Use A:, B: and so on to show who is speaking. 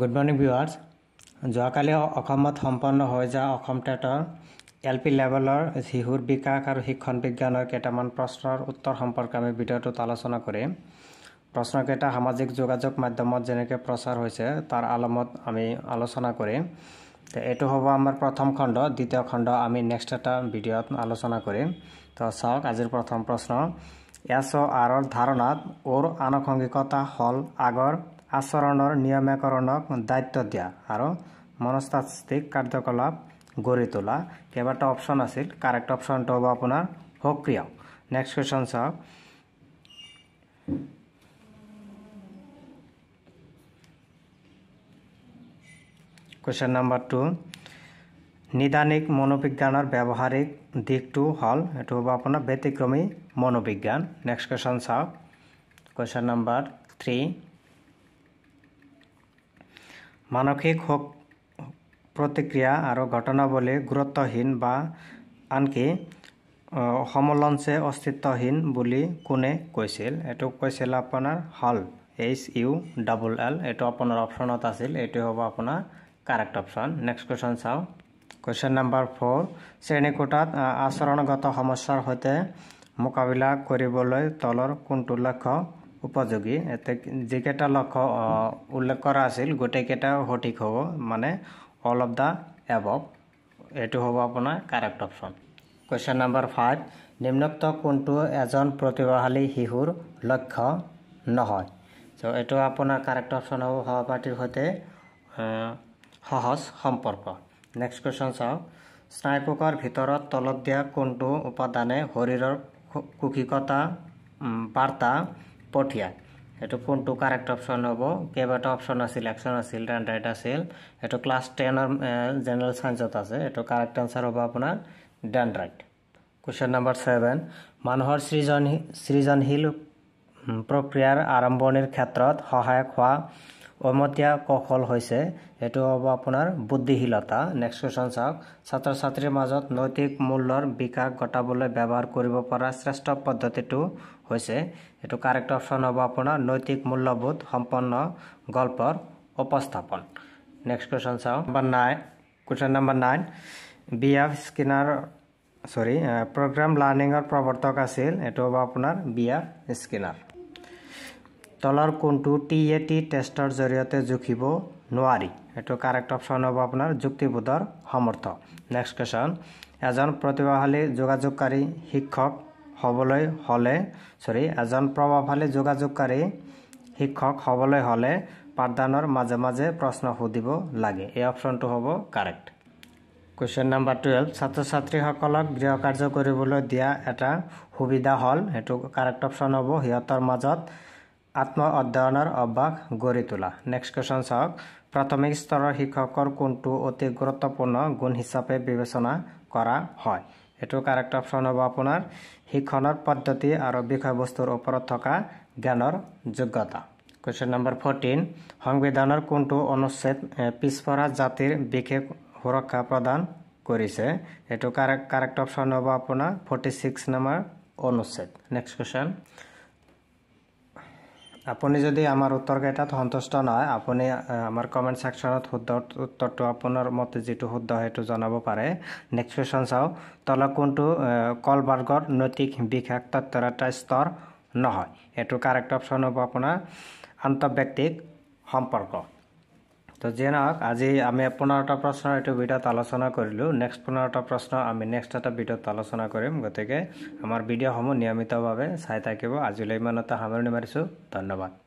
A: good morning viewers যোৱাকালি অসমত সম্পন্ন হৈ যোৱা অসম টেটৰ এল পি লেভেলৰ শিশুৰ বিকাশ আৰু শিক্ষণ বিজ্ঞানৰ কেইটামান প্ৰশ্নৰ উত্তৰ সম্পৰ্কে আমি ভিডিঅ'টোত আলোচনা কৰিম প্ৰশ্নকেইটা সামাজিক যোগাযোগ মাধ্যমত যেনেকৈ প্ৰচাৰ হৈছে তাৰ আলমত আমি আলোচনা কৰিম তো এইটো হ'ব আমাৰ প্ৰথম খণ্ড দ্বিতীয় খণ্ড আমি নেক্সট এটা ভিডিঅ'ত আলোচনা কৰিম তো চাওক আজিৰ প্ৰথম প্ৰশ্ন এছ অ' আৰৰ ধাৰণাত অ'ৰ আনুষংগিকতা হ'ল আগৰ আচৰণৰ নিয়মীয়াকৰণক দায়িত্ব দিয়া আৰু মনস্তাত্ত্বিক কাৰ্যকলাপ গঢ়ি তোলা কেইবাটাও অপশ্যন আছিল কাৰেক্ট অপশ্যনটো হ'ব আপোনাৰ সক্ৰিয় নেক্সট কুৱেশ্যন চাওক কুৱেশ্যন নাম্বাৰ টু নিদানিক মনোবিজ্ঞানৰ ব্যৱহাৰিক দিশটো হ'ল এইটো হ'ব আপোনাৰ ব্যতিক্ৰমী মনোবিজ্ঞান নেক্সট কুৱেশ্যন চাওক কুৱেশ্যন নাম্বাৰ থ্ৰী মানসিক শোক প্ৰতিক্ৰিয়া আৰু ঘটনাৱলী গুৰুত্বহীন বা আনকি সমলঞ্চে অস্তিত্বহীন বুলি কোনে কৈছিল এইটো কৈছিল আপোনাৰ হল এইচ ইউ ডাবল এল এইটো আপোনাৰ অপশ্যনত আছিল এইটো হ'ব আপোনাৰ কাৰেক্ট অপশ্যন নেক্সট কুৱেশ্যন চাওঁ কুৱেশ্যন নম্বৰ ফ'ৰ শ্ৰেণীকোঠাত আচৰণগত সমস্যাৰ সৈতে মোকাবিলা কৰিবলৈ তলৰ কোনটো লক্ষ্য উপযোগী যিকেইটা লক্ষ্য উল্লেখ কৰা আছিল গোটেইকেইটাও সঠিক হ'ব মানে অল অফ দ্য এবভ এইটো হ'ব আপোনাৰ correct option question number five নিম্নোক্ত কোনটো এজন প্ৰতিভাশালী শিশুৰ লক্ষ্য নহয় চ' এইটো আপোনাৰ কাৰেক্ট অপশ্যন হ'ব সহপাঠীৰ সৈতে সহজ সম্পৰ্ক নেক্সট কুৱেশ্যন চাওক স্নায়ুকৰ ভিতৰত তলত দিয়া কোনটো উপাদানে শৰীৰৰ কুশিকতা বাৰ্তা পঠিয়া এইটো ফোনটো কারেক্ট অপশন হব কেবাটা অপশন আছিল একশন আছিল রান রাইট আছিল এটা ক্লাস টেনের জেনারেল সায়েন্সত আছে এটো কারেক্ট আনসার হব আপনার done right question number seven মানুষের সৃজন সৃজনশীল প্রক্রিয়ার আরম্ভণির ক্ষেত্রত সহায়ক হওয়া অমতীয়া কৌশল হৈছে এইটো হ'ব আপোনাৰ বুদ্ধিশীলতা নেক্সট কুৱেশ্যন চাওক ছাত্ৰ ছাত্ৰীৰ মাজত নৈতিক মূল্যৰ বিকাশ ঘটাবলৈ ব্যৱহাৰ কৰিব পৰা শ্ৰেষ্ঠ পদ্ধতিটো হৈছে এইটো কাৰেক্ট অপশ্যন হ'ব আপোনাৰ নৈতিক মূল্যবোধ সম্পন্ন গল্পৰ উপস্থাপন নেক্সট কুৱেশ্যন চাওক number nine question number nine B R Skinner চৰি প্ৰগ্ৰাম লাৰ্ণিঙৰ প্ৰৱৰ্তক আছিল এইটো হ'ব আপোনাৰ বি আৰ স্কিনাৰ তলৰ কোনটো টি এ টি টেষ্টৰ জৰিয়তে জুখিব নোৱাৰি এইটো কাৰেক্ট অপশ্যন হ'ব আপোনাৰ যুক্তিবোধৰ সমৰ্থ নেক্সট কুৱেশ্যন এজন প্ৰতিভাশালী যোগাযোগকাৰী শিক্ষক হ'বলৈ হ'লে চৰি এজন প্ৰভাৱশালী যোগাযোগকাৰী শিক্ষক হ'বলৈ হ'লে পাঠদানৰ মাজে মাজে প্ৰশ্ন সুধিব লাগে এই অপশ্যনটো হ'ব কাৰেক্ট কুৱেশ্যন নাম্বাৰ টুৱেল্ভ ছাত্ৰ ছাত্ৰীসকলক গৃহ কাৰ্য কৰিবলৈ দিয়া এটা সুবিধা হ'ল সেইটো কাৰেক্ট অপশ্যন হ'ব সিহঁতৰ মাজত আত্ম অধ্যয়নৰ অভ্যাস গঢ়ি তোলা নেক্সট কুৱেশ্যন চাওক প্ৰাথমিক স্তৰৰ শিক্ষকৰ কোনটো অতি গুৰুত্বপূৰ্ণ গুণ হিচাপে বিবেচনা কৰা হয় এইটো কাৰেক্ট অপশ্যন হ'ব আপোনাৰ শিক্ষণৰ পদ্ধতি আৰু বিষয়বস্তুৰ ওপৰত থকা জ্ঞানৰ যোগ্যতা কুৱেশ্যন নম্বৰ ফৰ্টিন সংবিধানৰ কোনটো অনুচ্ছেদ পিছপৰা জাতিৰ বিশেষ সুৰক্ষা প্ৰদান কৰিছে এইটো কাৰেক্ট কাৰেক্ট অপশ্যন হ'ব আপোনাৰ ফৰ্টি ছিক্স নম্বৰ অনুচ্ছেদ নেক্সট কুৱেশ্যন আপুনি যদি আমাৰ উত্তৰকেইটাত সন্তুষ্ট নহয় আপুনি আমাৰ কমেণ্ট ছেকশ্যনত শুদ্ধ উত্তৰটো আপোনাৰ মতে যিটো শুদ্ধ সেইটো জনাব পাৰে নেক্সট কুৱেশ্যন চাওঁ তলত কোনটো কলবাৰ্গৰ নৈতিক বিশেষ এটা স্তৰ নহয় এইটো কাৰেক্ট অপশ্যন হ'ব আপোনাৰ আন্তঃব্যক্তিক সম্পৰ্ক তো যে নহওক আজি আমি পোন্ধৰটা প্ৰশ্নৰ এইটো ভিডিঅ'ত আলোচনা কৰিলোঁ নেক্সট পোন্ধৰটা প্ৰশ্ন আমি নেক্সট এটা ভিডিঅ'ত আলোচনা কৰিম গতিকে আমাৰ ভিডিঅ'সমূহ নিয়মিতভাৱে চাই থাকিব আজিলৈ ইমানতে সামৰণি মাৰিছোঁ ধন্যবাদ